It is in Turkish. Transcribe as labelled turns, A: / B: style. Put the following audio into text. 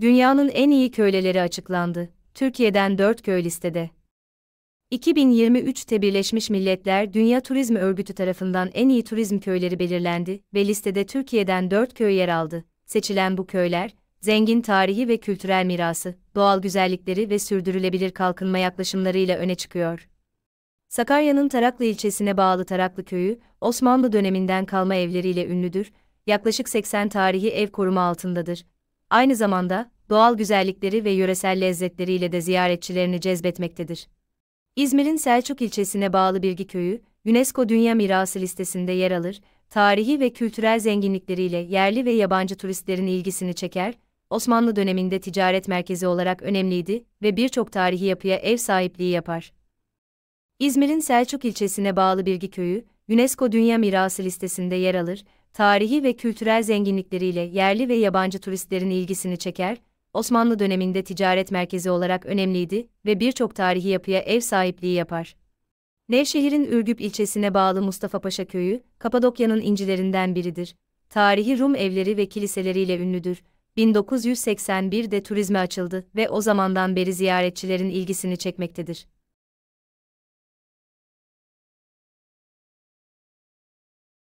A: Dünyanın en iyi köleleri açıklandı. Türkiye'den 4 köy listede. 2023'te Birleşmiş Milletler Dünya Turizm Örgütü tarafından en iyi turizm köyleri belirlendi ve listede Türkiye'den 4 köy yer aldı. Seçilen bu köyler, zengin tarihi ve kültürel mirası, doğal güzellikleri ve sürdürülebilir kalkınma yaklaşımlarıyla öne çıkıyor. Sakarya'nın Taraklı ilçesine bağlı Taraklı köyü, Osmanlı döneminden kalma evleriyle ünlüdür, yaklaşık 80 tarihi ev koruma altındadır aynı zamanda doğal güzellikleri ve yöresel lezzetleriyle de ziyaretçilerini cezbetmektedir. İzmir'in Selçuk ilçesine bağlı Bilgi Köyü, UNESCO Dünya Mirası listesinde yer alır, tarihi ve kültürel zenginlikleriyle yerli ve yabancı turistlerin ilgisini çeker, Osmanlı döneminde ticaret merkezi olarak önemliydi ve birçok tarihi yapıya ev sahipliği yapar. İzmir'in Selçuk ilçesine bağlı Bilgi Köyü, UNESCO Dünya Mirası listesinde yer alır, tarihi ve kültürel zenginlikleriyle yerli ve yabancı turistlerin ilgisini çeker, Osmanlı döneminde ticaret merkezi olarak önemliydi ve birçok tarihi yapıya ev sahipliği yapar. Nevşehir'in Ürgüp ilçesine bağlı Mustafa Paşa Köyü, Kapadokya'nın incilerinden biridir. Tarihi Rum evleri ve kiliseleriyle ünlüdür. 1981'de turizme açıldı ve o zamandan beri ziyaretçilerin ilgisini çekmektedir.